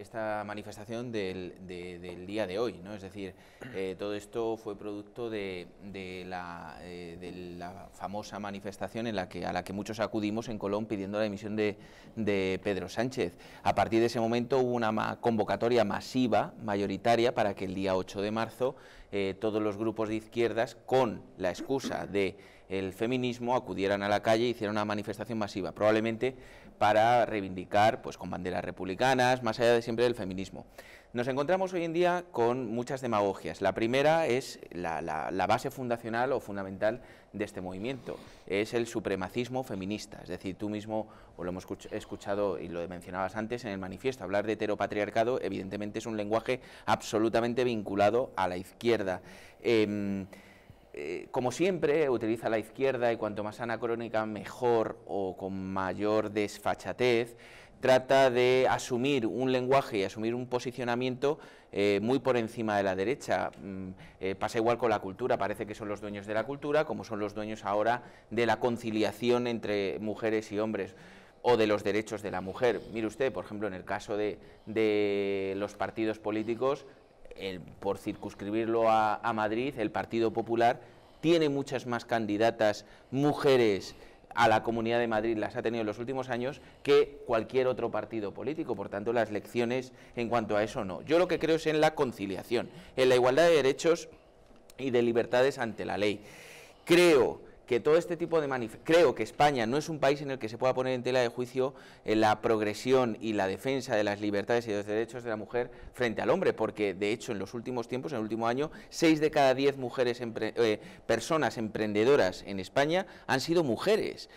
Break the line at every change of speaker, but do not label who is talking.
esta manifestación del, día de hoy, ¿no? Es decir, eh, todo esto fue producto eh, de, la, famosa manifestación en la que, a la que muchos acudimos en Colón pidiendo la emisión de, Pedro Sánchez. A partir de ese momento hubo una convocatoria masiva, mayoritaria, para que el día 8 de marzo eh, todos los grupos de izquierdas, con la excusa de el feminismo acudieran a la calle y e hicieran una manifestación masiva, probablemente para reivindicar, pues con banderas republicanas, más allá de del feminismo. Nos encontramos hoy en día con muchas demagogias. La primera es la, base fundacional o fundamental de este movimiento, es el supremacismo feminista. Es decir, tú mismo, o lo hemos escuchado y lo mencionabas antes en el manifiesto, hablar de heteropatriarcado evidentemente es un lenguaje absolutamente vinculado a la izquierda. Em, eh, como siempre, utiliza la izquierda y cuanto más anacrónica mejor o con mayor desfachatez, trata de asumir un lenguaje y asumir un posicionamiento eh, muy por encima de la derecha. Mm, eh, pasa igual con la cultura, parece que son los dueños de la cultura, como son los dueños ahora de la conciliación entre mujeres y hombres o de los derechos de la mujer. Mire usted, por ejemplo, en el caso de los partidos políticos, por circunscribirlo a, a Madrid, el Partido Popular tiene muchas más candidatas mujeres a la Comunidad de Madrid las ha tenido en los últimos años que cualquier otro partido político. Por tanto, las lecciones en cuanto a eso no. Yo lo que creo es en la conciliación, en la igualdad de derechos y de libertades ante la ley. Creo que todo este tipo de Creo que España no es un país en el que se pueda poner en tela de juicio eh, la progresión y la defensa de las libertades y los derechos de la mujer frente al hombre, porque de hecho en los últimos tiempos, en el último año, seis de cada diez mujeres eh, personas emprendedoras en España han sido mujeres.